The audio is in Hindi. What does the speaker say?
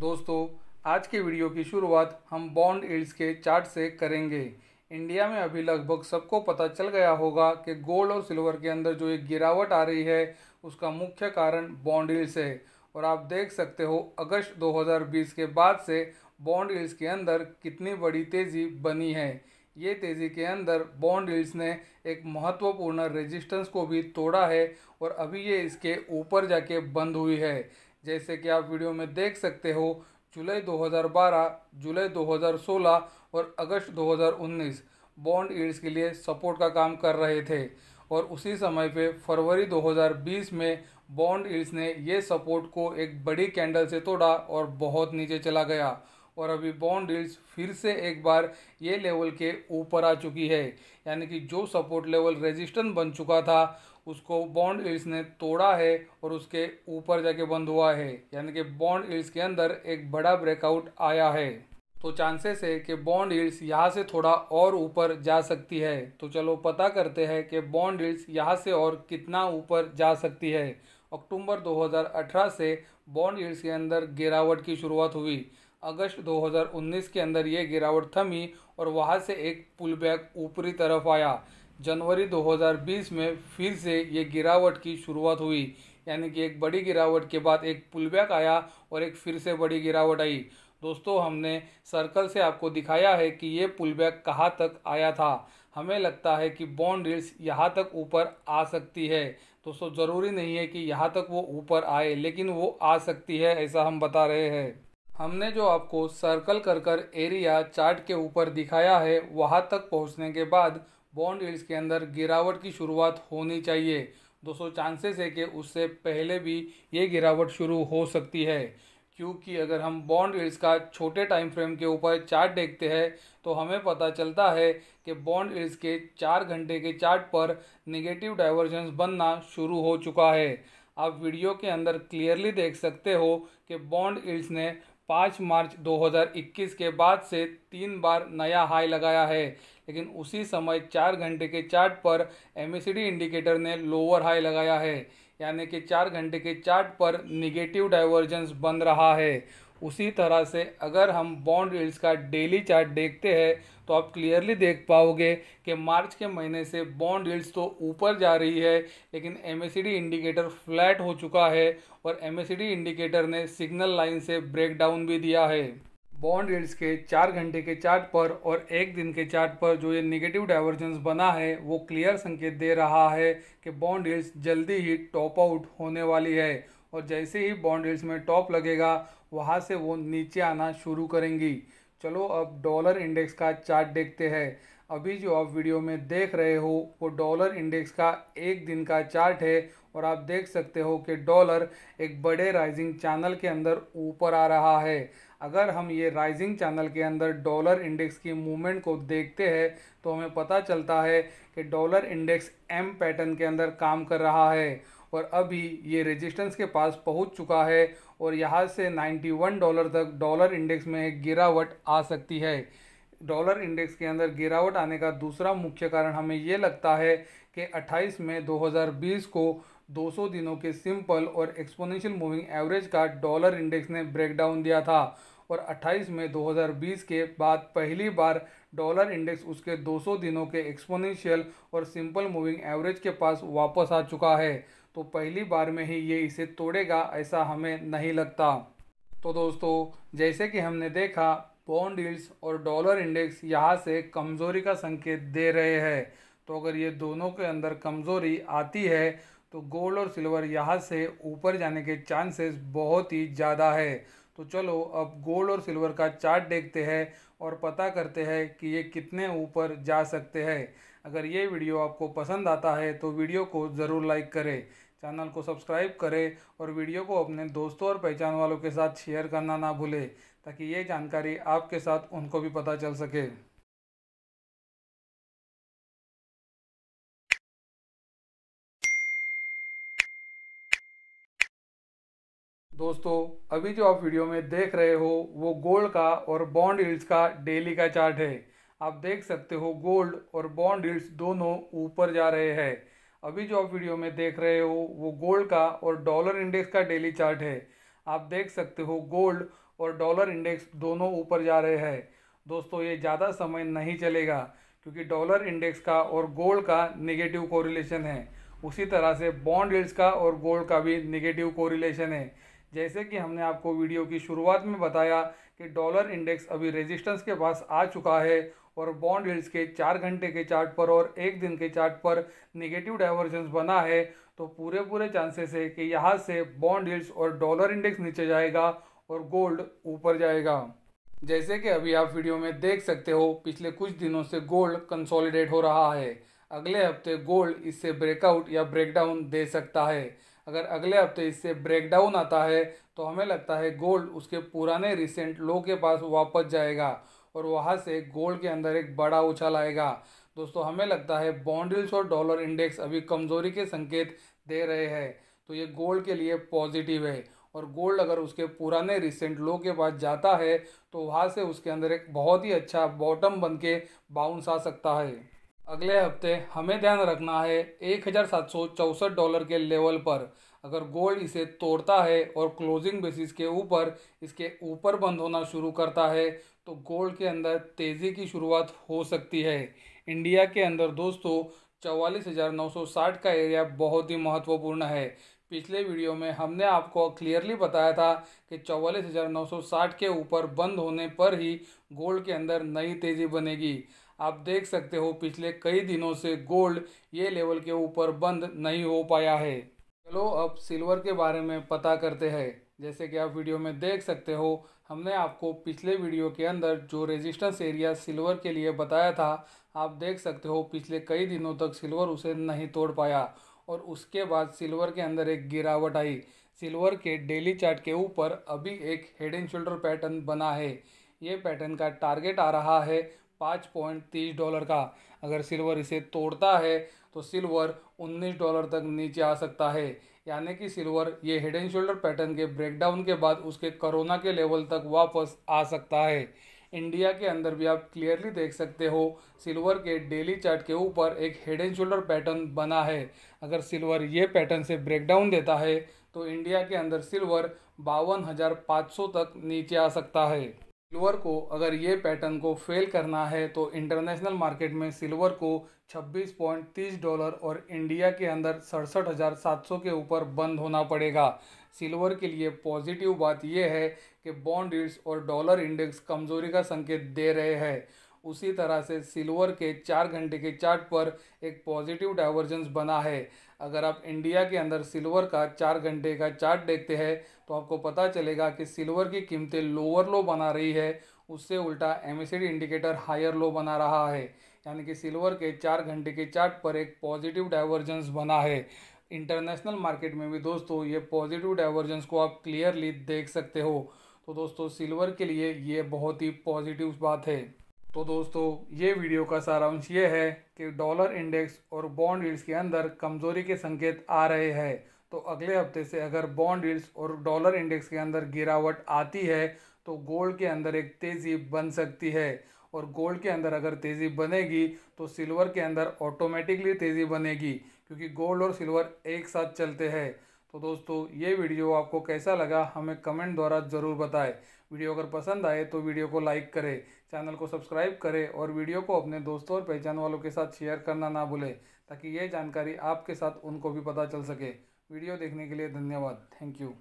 दोस्तों आज के वीडियो की शुरुआत हम बॉन्ड ईल्ड्स के चार्ट से करेंगे इंडिया में अभी लगभग सबको पता चल गया होगा कि गोल्ड और सिल्वर के अंदर जो एक गिरावट आ रही है उसका मुख्य कारण बॉन्ड ईल्ड्स है और आप देख सकते हो अगस्त 2020 के बाद से बॉन्ड ईल्ड्स के अंदर कितनी बड़ी तेज़ी बनी है ये तेज़ी के अंदर बॉन्ड ईल्ड्स ने एक महत्वपूर्ण रेजिस्टेंस को भी तोड़ा है और अभी ये इसके ऊपर जाके बंद हुई है जैसे कि आप वीडियो में देख सकते हो जुलाई 2012, जुलाई 2016 और अगस्त 2019 बॉन्ड ईड्स के लिए सपोर्ट का काम कर रहे थे और उसी समय पे फरवरी 2020 में बॉन्ड ईड्स ने ये सपोर्ट को एक बड़ी कैंडल से तोड़ा और बहुत नीचे चला गया और अभी बॉन्ड रील्स फिर से एक बार ये लेवल के ऊपर आ चुकी है यानी कि जो सपोर्ट लेवल रेजिस्टेंस बन चुका था उसको बॉन्ड इल्स ने तोड़ा है और उसके ऊपर जाके बंद हुआ है यानी कि बॉन्ड इल्स के अंदर एक बड़ा ब्रेकआउट आया है तो चांसेस है कि बॉन्ड इल्स यहाँ से थोड़ा और ऊपर जा सकती है तो चलो पता करते हैं कि बॉन्ड इल्स यहाँ से और कितना ऊपर जा सकती है अक्टूबर 2018 से बॉन्ड इल्स के अंदर गिरावट की शुरुआत हुई अगस्त 2019 के अंदर ये गिरावट थमी और वहाँ से एक पुलबैक ऊपरी तरफ आया जनवरी 2020 में फिर से ये गिरावट की शुरुआत हुई यानी कि एक बड़ी गिरावट के बाद एक पुलबैक आया और एक फिर से बड़ी गिरावट आई दोस्तों हमने सर्कल से आपको दिखाया है कि ये पुलबैक कहाँ तक आया था हमें लगता है कि बॉन्ड रिल्स यहाँ तक ऊपर आ सकती है दोस्तों ज़रूरी नहीं है कि यहाँ तक वो ऊपर आए लेकिन वो आ सकती है ऐसा हम बता रहे हैं हमने जो आपको सर्कल कर कर एरिया चार्ट के ऊपर दिखाया है वहाँ तक पहुँचने के बाद बॉन्ड इल्स के अंदर गिरावट की शुरुआत होनी चाहिए दोस्तों चांसेस है कि उससे पहले भी ये गिरावट शुरू हो सकती है क्योंकि अगर हम बॉन्ड इल्स का छोटे टाइम फ्रेम के ऊपर चार्ट देखते हैं तो हमें पता चलता है कि बॉन्ड इल्स के चार घंटे के चार्ट पर नेगेटिव डाइवर्जेंस बनना शुरू हो चुका है आप वीडियो के अंदर क्लियरली देख सकते हो कि बॉन्ड इल्स ने पाँच मार्च 2021 के बाद से तीन बार नया हाई लगाया है लेकिन उसी समय चार घंटे के चार्ट पर एम इंडिकेटर e ने लोअर हाई लगाया है यानी कि चार घंटे के चार्ट पर निगेटिव डाइवर्जेंस बन रहा है उसी तरह से अगर हम बॉन्ड यील्ड्स का डेली चार्ट देखते हैं तो आप क्लियरली देख पाओगे कि मार्च के महीने से बॉन्ड यील्ड्स तो ऊपर जा रही है लेकिन एम इंडिकेटर फ्लैट हो चुका है और एम इंडिकेटर ने सिग्नल लाइन से ब्रेकडाउन भी दिया है बॉन्ड रील्स के चार घंटे के चार्ट पर और एक दिन के चार्ट पर जो ये निगेटिव डाइवर्जेंस बना है वो क्लियर संकेत दे रहा है कि बॉन्ड यील्ड्स जल्दी ही टॉप आउट होने वाली है और जैसे ही बॉन्ड यील्ड्स में टॉप लगेगा वहाँ से वो नीचे आना शुरू करेंगी चलो अब डॉलर इंडेक्स का चार्ट देखते हैं अभी जो आप वीडियो में देख रहे हो वो डॉलर इंडेक्स का एक दिन का चार्ट है और आप देख सकते हो कि डॉलर एक बड़े राइजिंग चैनल के अंदर ऊपर आ रहा है अगर हम ये राइजिंग चैनल के अंदर डॉलर इंडेक्स की मूवमेंट को देखते हैं तो हमें पता चलता है कि डॉलर इंडेक्स एम पैटर्न के अंदर काम कर रहा है और अभी ये रेजिस्टेंस के पास पहुंच चुका है और यहाँ से 91 डॉलर तक डॉलर इंडेक्स में गिरावट आ सकती है डॉलर इंडेक्स के अंदर गिरावट आने का दूसरा मुख्य कारण हमें ये लगता है कि 28 मई 2020 को 200 दिनों के सिंपल और एक्सपोनेंशियल मूविंग एवरेज का डॉलर इंडेक्स ने ब्रेकडाउन दिया था और 28 मई 2020 के बाद पहली बार डॉलर इंडेक्स उसके 200 दिनों के एक्सपोनेंशियल और सिंपल मूविंग एवरेज के पास वापस आ चुका है तो पहली बार में ही ये इसे तोड़ेगा ऐसा हमें नहीं लगता तो दोस्तों जैसे कि हमने देखा बॉन्ड डील्स और डॉलर इंडेक्स यहाँ से कमज़ोरी का संकेत दे रहे हैं तो अगर ये दोनों के अंदर कमज़ोरी आती है तो गोल्ड और सिल्वर यहाँ से ऊपर जाने के चांसेस बहुत ही ज़्यादा है तो चलो अब गोल्ड और सिल्वर का चार्ट देखते हैं और पता करते हैं कि ये कितने ऊपर जा सकते हैं अगर ये वीडियो आपको पसंद आता है तो वीडियो को ज़रूर लाइक करें चैनल को सब्सक्राइब करें और वीडियो को अपने दोस्तों और पहचान वालों के साथ शेयर करना ना भूलें ताकि ये जानकारी आपके साथ उनको भी पता चल सके दोस्तों अभी जो आप वीडियो में देख रहे हो वो गोल्ड का और बॉन्ड हिल्स का डेली का चार्ट है आप देख सकते हो गोल्ड और बॉन्ड हिल्स दोनों ऊपर जा रहे हैं अभी जो आप वीडियो में देख रहे हो वो गोल्ड का और डॉलर इंडेक्स का डेली चार्ट है आप देख सकते हो गोल्ड और डॉलर इंडेक्स दोनों ऊपर जा रहे हैं दोस्तों ये ज़्यादा समय नहीं चलेगा क्योंकि डॉलर इंडेक्स का और गोल्ड का नेगेटिव कोरिलेशन है उसी तरह से बॉन्ड यील्ड्स का और गोल्ड का भी नेगेटिव कोरिलेशन है जैसे कि हमने आपको वीडियो की शुरुआत में बताया कि डॉलर इंडेक्स अभी रेजिस्टेंस के पास आ चुका है और बॉन्ड यील्ड्स के चार घंटे के चार्ट पर और एक दिन के चार्ट पर निगेटिव डाइवर्जेंस बना है तो पूरे पूरे चांसेस है कि यहाँ से बॉन्ड यील्ड्स और डॉलर इंडेक्स नीचे जाएगा और गोल्ड ऊपर जाएगा जैसे कि अभी आप वीडियो में देख सकते हो पिछले कुछ दिनों से गोल्ड कंसोलिडेट हो रहा है अगले हफ्ते गोल्ड इससे ब्रेकआउट या ब्रेकडाउन दे सकता है अगर अगले हफ्ते इससे ब्रेकडाउन आता है तो हमें लगता है गोल्ड उसके पुराने रिसेंट लो के पास वापस जाएगा और वहाँ से गोल्ड के अंदर एक बड़ा उछाल आएगा दोस्तों हमें लगता है बॉन्डिल्स और डॉलर इंडेक्स अभी कमज़ोरी के संकेत दे रहे हैं तो ये गोल्ड के लिए पॉजिटिव है और गोल्ड अगर उसके पुराने रिसेंट लो के बाद जाता है तो वहाँ से उसके अंदर एक बहुत ही अच्छा बॉटम बन के बाउंस आ सकता है अगले हफ्ते हमें ध्यान रखना है एक डॉलर के लेवल पर अगर गोल्ड इसे तोड़ता है और क्लोजिंग बेसिस के ऊपर इसके ऊपर बंद होना शुरू करता है तो गोल्ड के अंदर तेज़ी की शुरुआत हो सकती है इंडिया के अंदर दोस्तों चवालीस हज़ार नौ सौ साठ का एरिया बहुत ही महत्वपूर्ण है पिछले वीडियो में हमने आपको क्लियरली बताया था कि चौवालीस हज़ार नौ सौ साठ के ऊपर बंद होने पर ही गोल्ड के अंदर नई तेज़ी बनेगी आप देख सकते हो पिछले कई दिनों से गोल्ड ये लेवल के ऊपर बंद नहीं हो पाया है चलो अब सिल्वर के बारे में पता करते हैं जैसे कि आप वीडियो में देख सकते हो हमने आपको पिछले वीडियो के अंदर जो रेजिस्टेंस एरिया सिल्वर के लिए बताया था आप देख सकते हो पिछले कई दिनों तक सिल्वर उसे नहीं तोड़ पाया और उसके बाद सिल्वर के अंदर एक गिरावट आई सिल्वर के डेली चार्ट के ऊपर अभी एक हेड एंड शोल्डर पैटर्न बना है ये पैटर्न का टारगेट आ रहा है पाँच पॉइंट तीस डॉलर का अगर सिल्वर इसे तोड़ता है तो सिल्वर 19 डॉलर तक नीचे आ सकता है यानी कि सिल्वर ये हेड एंड शोल्डर पैटर्न के ब्रेकडाउन के बाद उसके कोरोना के लेवल तक वापस आ सकता है इंडिया के अंदर भी आप क्लियरली देख सकते हो सिल्वर के डेली चार्ट के ऊपर एक हेड एंड शोल्डर पैटर्न बना है अगर सिल्वर ये पैटर्न से ब्रेकडाउन देता है तो इंडिया के अंदर सिल्वर बावन हज़ार पाँच सौ तक नीचे आ सकता है सिल्वर को अगर ये पैटर्न को फेल करना है तो इंटरनेशनल मार्केट में सिल्वर को 26.30 डॉलर और इंडिया के अंदर सड़सठ हज़ार सात सौ के ऊपर बंद होना पड़ेगा सिल्वर के लिए पॉजिटिव बात यह है कि बॉन्ड रिट्स और डॉलर इंडेक्स कमजोरी का संकेत दे रहे हैं उसी तरह से सिल्वर के चार घंटे के चार्ट पर एक पॉजिटिव डाइवर्जेंस बना है अगर आप इंडिया के अंदर सिल्वर का चार घंटे का चार्ट देखते हैं तो आपको पता चलेगा कि सिल्वर की कीमतें लोअर लो बना रही है उससे उल्टा एम इंडिकेटर हायर लो बना रहा है यानी कि सिल्वर के चार घंटे के चार्ट पर एक पॉजिटिव डाइवर्जेंस बना है इंटरनेशनल मार्केट में भी दोस्तों ये पॉजिटिव डाइवर्जेंस को आप क्लियरली देख सकते हो तो दोस्तों सिल्वर के लिए ये बहुत ही पॉजिटिव बात है तो दोस्तों ये वीडियो का सारांश ये है कि डॉलर इंडेक्स और बॉन्ड यील्ड्स के अंदर कमज़ोरी के संकेत आ रहे हैं तो अगले हफ्ते से अगर बॉन्ड यील्ड्स और डॉलर इंडेक्स के अंदर गिरावट आती है तो गोल्ड के अंदर एक तेज़ी बन सकती है और गोल्ड के अंदर अगर तेज़ी बनेगी तो सिल्वर के अंदर ऑटोमेटिकली तेज़ी बनेगी क्योंकि गोल्ड और सिल्वर एक साथ चलते हैं तो दोस्तों ये वीडियो आपको कैसा लगा हमें कमेंट द्वारा ज़रूर बताएं वीडियो अगर पसंद आए तो वीडियो को लाइक करें चैनल को सब्सक्राइब करें और वीडियो को अपने दोस्तों और पहचान वालों के साथ शेयर करना ना भूलें ताकि ये जानकारी आपके साथ उनको भी पता चल सके वीडियो देखने के लिए धन्यवाद थैंक यू